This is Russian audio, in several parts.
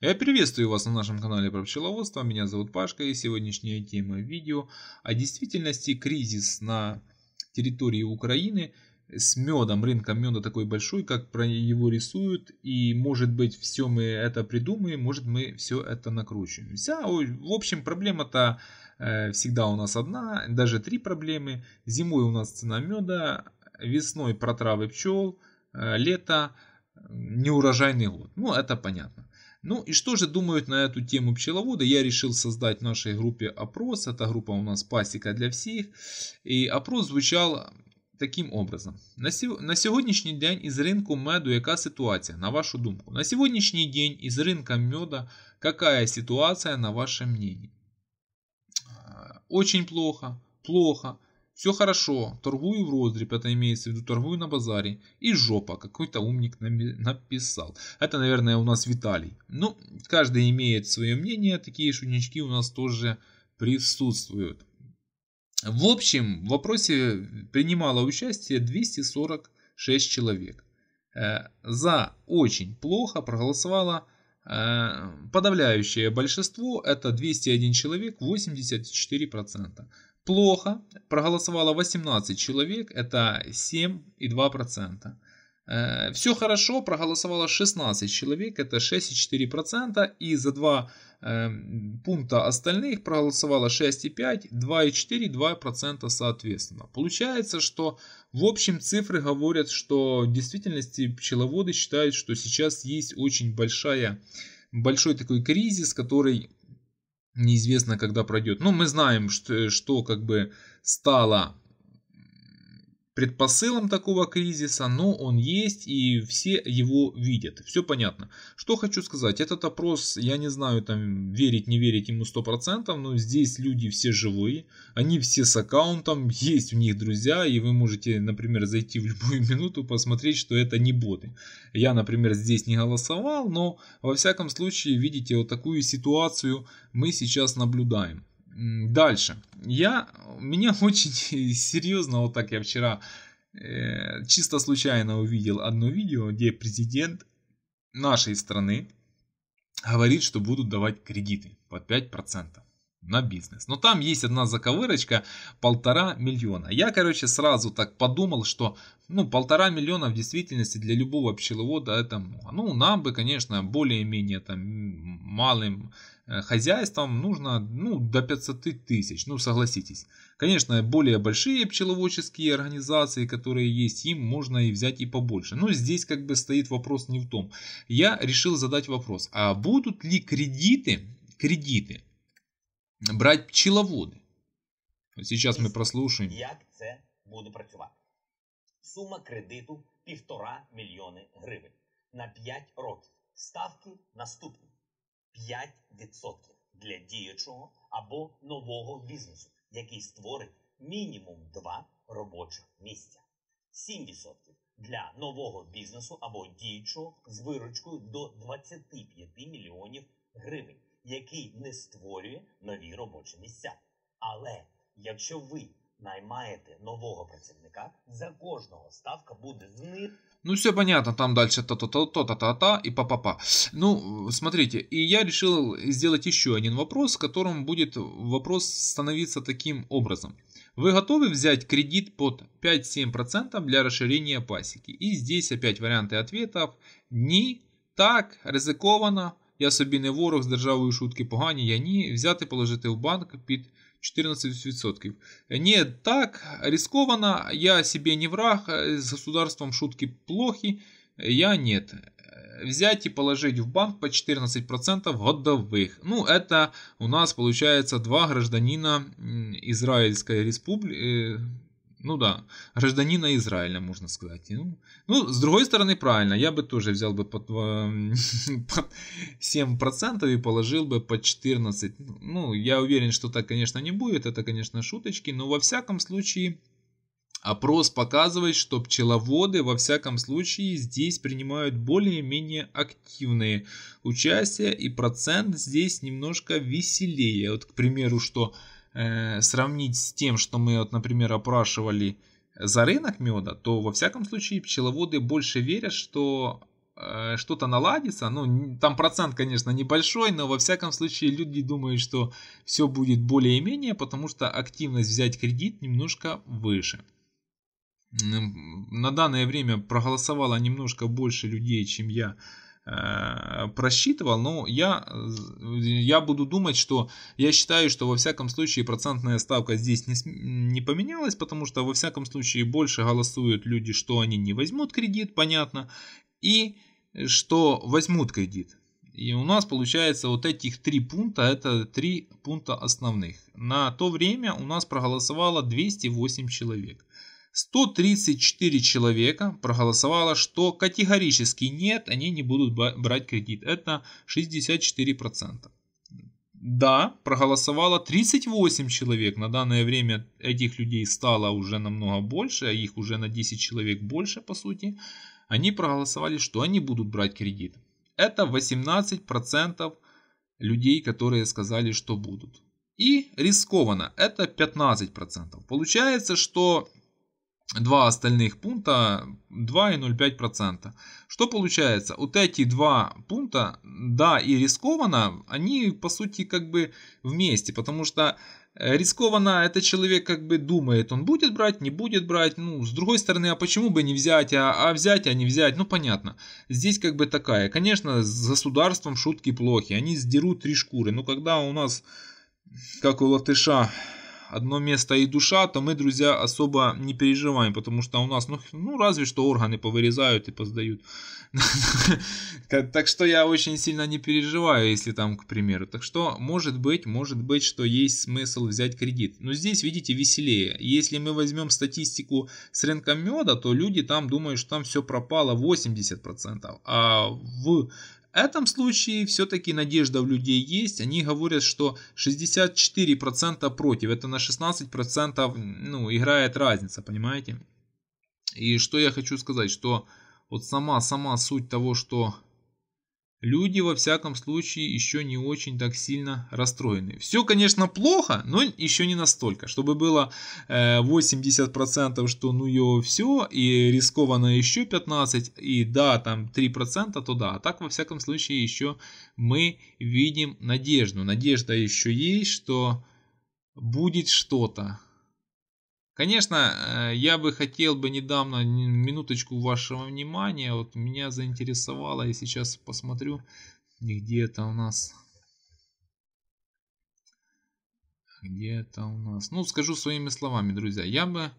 Я приветствую вас на нашем канале про пчеловодство, меня зовут Пашка и сегодняшняя тема видео о действительности кризис на территории Украины с медом, рынком меда такой большой, как про его рисуют, и может быть все мы это придумаем, может мы все это накручиваем. Вся, в общем, проблема-то э, всегда у нас одна, даже три проблемы. Зимой у нас цена меда, весной протравы пчел, э, лето неурожайный год. Ну, это понятно. Ну и что же думают на эту тему пчеловоды? Я решил создать в нашей группе опрос. Эта группа у нас пасека для всех. И опрос звучал таким образом. На, сего, на сьогоднішній день из рынка меду яка ситуация? на вашу думку? На сегодняшний день из рынка меда какая ситуация, на ваше мнение? А, очень плохо, плохо, все хорошо, торгую в роздреб, это имеется в виду, торгую на базаре. И жопа, какой-то умник написал. Это, наверное, у нас Виталий. Ну, каждый имеет свое мнение, такие шутнички у нас тоже присутствуют. В общем, в вопросе принимало участие 246 человек. Э, за очень плохо проголосовало э, подавляющее большинство, это 201 человек, 84%. Плохо. Проголосовало 18 человек, это 7,2%. Э, все хорошо, проголосовало 16 человек, это 6,4%. И за два эм, пункта остальных проголосовало 6,5, 2,4, 2% соответственно. Получается, что в общем цифры говорят, что в действительности пчеловоды считают, что сейчас есть очень большая большой такой кризис, который неизвестно когда пройдет. Но ну, мы знаем, что, что как бы стало предпосылом такого кризиса, но он есть и все его видят. Все понятно. Что хочу сказать, этот опрос, я не знаю, там верить, не верить ему 100%, но здесь люди все живые, они все с аккаунтом, есть у них друзья, и вы можете, например, зайти в любую минуту, посмотреть, что это не боты. Я, например, здесь не голосовал, но во всяком случае, видите, вот такую ситуацию мы сейчас наблюдаем. Дальше. Я, меня очень серьезно, вот так я вчера э, чисто случайно увидел одно видео, где президент нашей страны говорит, что будут давать кредиты под 5% на бизнес. Но там есть одна заковырочка, полтора миллиона. Я, короче, сразу так подумал, что, ну, полтора миллиона в действительности для любого пчеловода это много. Ну, нам бы, конечно, более-менее там малым э, хозяйством нужно, ну, до 500 тысяч, ну, согласитесь. Конечно, более большие пчеловодческие организации, которые есть, им можно и взять и побольше. Но здесь как бы стоит вопрос не в том. Я решил задать вопрос, а будут ли кредиты, кредиты, брать пчеловоды. Сейчас ми прослушаємо. Як це буде працювати? Сума кредиту півтора мільйони гривень на 5 років. Ставки наступні: 5% для діючого або нового бізнесу, який створить мінімум 2 робочих місця, 7% для нового бізнесу або діючого з виручкою до 25 мільйонів гривень. який не створює нові робочі місця. Але якщо ви наймаєте нового працівника, за кожного ставка буде знижена. Ну, все понятно, там дальше та-та-та-та-та-та и па-па-па. Ну, смотрите, и я решил сделать еще один вопрос, в котором будет вопрос становиться таким образом. Вы готовы взять кредит под 5-7% для расширения пасеки? И здесь опять варианты ответов. не, так, рискованно я собі не ворог з державою шутки погані, я ні, взяти положити в банк під 14%. Не так, рискованно, я себе не враг, с государством шутки плохи, я нет. Взять и положить в банк по 14% годовых. Ну, это у нас получается два гражданина Израильской республики, э, ну да, гражданина Израиля, можно сказать. Ну, ну, с другой стороны, правильно, я бы тоже взял бы под, эм, под 7% и положил бы по 14%. Ну, я уверен, что так, конечно, не будет, это, конечно, шуточки, но во всяком случае, опрос показывает, что пчеловоды, во всяком случае, здесь принимают более-менее активные участия, и процент здесь немножко веселее. Вот, к примеру, что Э, сравнить с тем, что мы, вот, например, опрашивали за рынок меда, то во всяком случае пчеловоды больше верят, что э, что-то наладится. Ну, там процент, конечно, небольшой, но во всяком случае люди думают, что все будет более-менее, потому что активность взять кредит немножко выше. На данное время проголосовало немножко больше людей, чем я Э, просчитывал, но я, я буду думать, что я считаю, что во всяком случае процентная ставка здесь не, не поменялась, потому что во всяком случае больше голосуют люди, что они не возьмут кредит, понятно, и что возьмут кредит. И у нас получается вот этих три пункта, это три пункта основных. На то время у нас проголосовало 208 человек. 134 человека проголосовало, что категорически нет, они не будут брать кредит. Это 64%. Да, проголосовало 38 человек. На данное время этих людей стало уже намного больше, а их уже на 10 человек больше, по сути. Они проголосовали, что они будут брать кредит. Это 18% людей, которые сказали, что будут. И рискованно, это 15%. Получается, что два остальных пункта и 2,05%. Что получается? Вот эти два пункта, да и рискованно, они по сути как бы вместе, потому что э, рискованно этот человек как бы думает, он будет брать, не будет брать, ну с другой стороны, а почему бы не взять, а, а взять, а не взять, ну понятно. Здесь как бы такая, конечно, с государством шутки плохи, они сдерут три шкуры, но когда у нас, как у латыша, одно место и душа, то мы, друзья, особо не переживаем, потому что у нас, ну, ну разве что органы повырезают и поздают. Так что я очень сильно не переживаю, если там, к примеру. Так что, может быть, может быть, что есть смысл взять кредит. Но здесь, видите, веселее. Если мы возьмем статистику с рынка меда, то люди там думают, что там все пропало 80%, а в этом случае все-таки надежда в людей есть. Они говорят, что 64% против. Это на 16% ну, играет разница, понимаете? И что я хочу сказать, что вот сама, сама суть того, что Люди, во всяком случае, еще не очень так сильно расстроены. Все, конечно, плохо, но еще не настолько. Чтобы было 80%, э, что ну ее все, и рискованно еще 15%, и да, там 3%, то да. А так, во всяком случае, еще мы видим надежду. Надежда еще есть, что будет что-то. Конечно, э, я бы хотел бы недавно, минуточку вашего внимания, вот меня заинтересовало, и сейчас посмотрю, где это у нас... Где это у нас? Ну, скажу своими словами, друзья. Я бы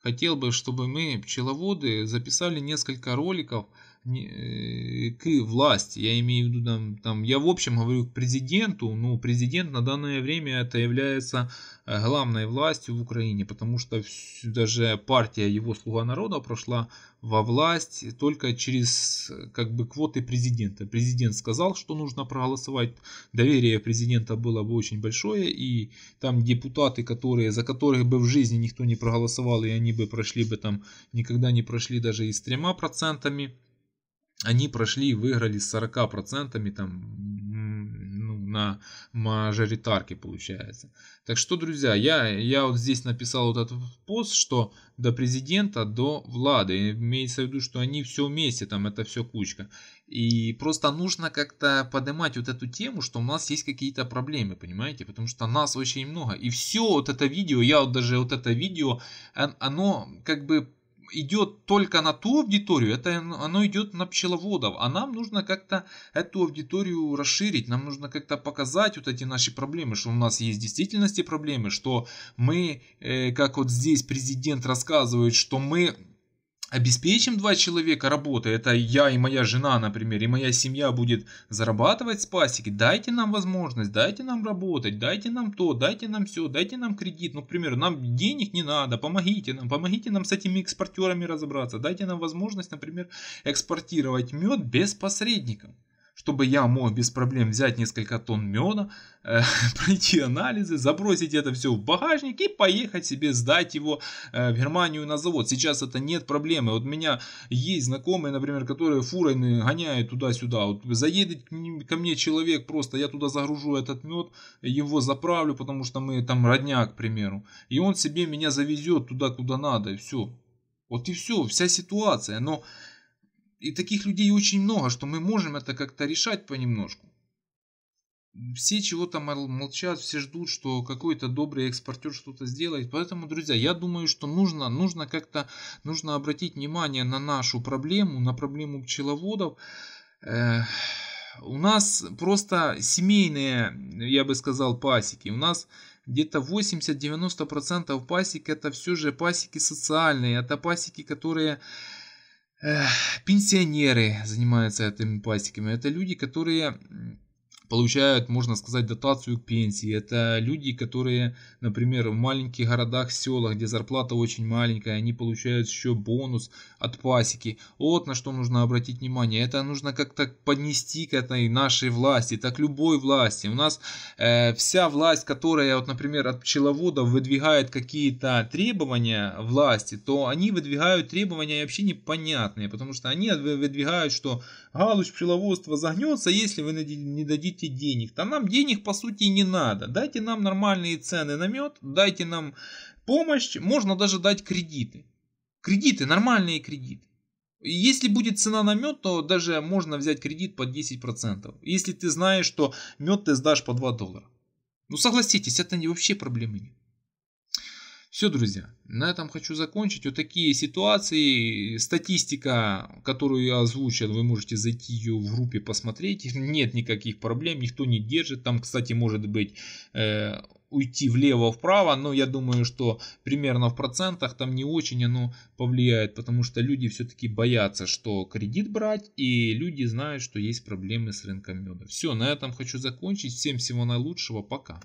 хотел бы, чтобы мы, пчеловоды, записали несколько роликов Э, к власти. Я имею в виду там, там, я в общем говорю к президенту, ну президент на данное время это является э, главной властью в Украине, потому что даже партия его «Слуга народа» прошла во власть только через как бы квоты президента. Президент сказал, что нужно проголосовать, доверие президента было бы очень большое, и там депутаты, которые, за которых бы в жизни никто не проголосовал, и они бы прошли бы там, никогда не прошли даже и с тремя процентами, они прошли и выиграли с 40% там, ну, на мажоритарке получается. Так что, друзья, я, я вот здесь написал вот этот пост, что до президента, до Влады. Имеется в виду, что они все вместе, там это все кучка. И просто нужно как-то поднимать вот эту тему, что у нас есть какие-то проблемы, понимаете? Потому что нас очень много. И все вот это видео, я вот даже вот это видео, э, оно как бы идет только на ту аудиторию, это оно идет на пчеловодов, а нам нужно как-то эту аудиторию расширить, нам нужно как-то показать вот эти наши проблемы, что у нас есть в действительности проблемы, что мы, э, как вот здесь президент рассказывает, что мы обеспечим два человека работы, это я и моя жена, например, и моя семья будет зарабатывать с пасеки, дайте нам возможность, дайте нам работать, дайте нам то, дайте нам все, дайте нам кредит, ну, к примеру, нам денег не надо, помогите нам, помогите нам с этими экспортерами разобраться, дайте нам возможность, например, экспортировать мед без посредников чтобы я мог без проблем взять несколько тонн меда, э, пройти анализы, забросить это все в багажник и поехать себе сдать его э, в Германию на завод. Сейчас это нет проблемы. Вот у меня есть знакомые, например, которые фурой гоняют туда-сюда. Вот заедет ко мне человек просто, я туда загружу этот мед, его заправлю, потому что мы там родня, к примеру. И он себе меня завезет туда, куда надо, и все. Вот и все, вся ситуация. Но и таких людей очень много, что мы можем это как-то решать понемножку. Все чего-то молчат, все ждут, что какой-то добрый экспортер что-то сделает. Поэтому, друзья, я думаю, что нужно, нужно как-то нужно обратить внимание на нашу проблему, на проблему пчеловодов. Э, у нас просто семейные, я бы сказал, пасеки. У нас где-то 80-90% пасек это все же пасеки социальные. Это пасеки, которые Эх, пенсионеры занимаются этими пластиками. Это люди, которые получают, можно сказать, дотацию к пенсии. Это люди, которые, например, в маленьких городах, селах, где зарплата очень маленькая, они получают еще бонус от пасеки. Вот на что нужно обратить внимание. Это нужно как-то поднести к этой нашей власти, так любой власти. У нас э, вся власть, которая, вот, например, от пчеловодов выдвигает какие-то требования власти, то они выдвигают требования вообще непонятные, потому что они выдвигают, что галуч пчеловодства загнется, если вы не дадите денег. Да нам денег по сути не надо. Дайте нам нормальные цены на мед, дайте нам помощь, можно даже дать кредиты. Кредиты, нормальные кредиты. Если будет цена на мед, то даже можно взять кредит под 10%. Если ты знаешь, что мед ты сдашь по 2 доллара. Ну согласитесь, это не вообще проблемы нет. Все, друзья, на этом хочу закончить. Вот такие ситуации, статистика, которую я озвучил, вы можете зайти ее в группе посмотреть. Нет никаких проблем, никто не держит. Там, кстати, может быть э, уйти влево-вправо, но я думаю, что примерно в процентах там не очень оно повлияет, потому что люди все-таки боятся, что кредит брать, и люди знают, что есть проблемы с рынком меда. Все, на этом хочу закончить. Всем всего наилучшего, пока.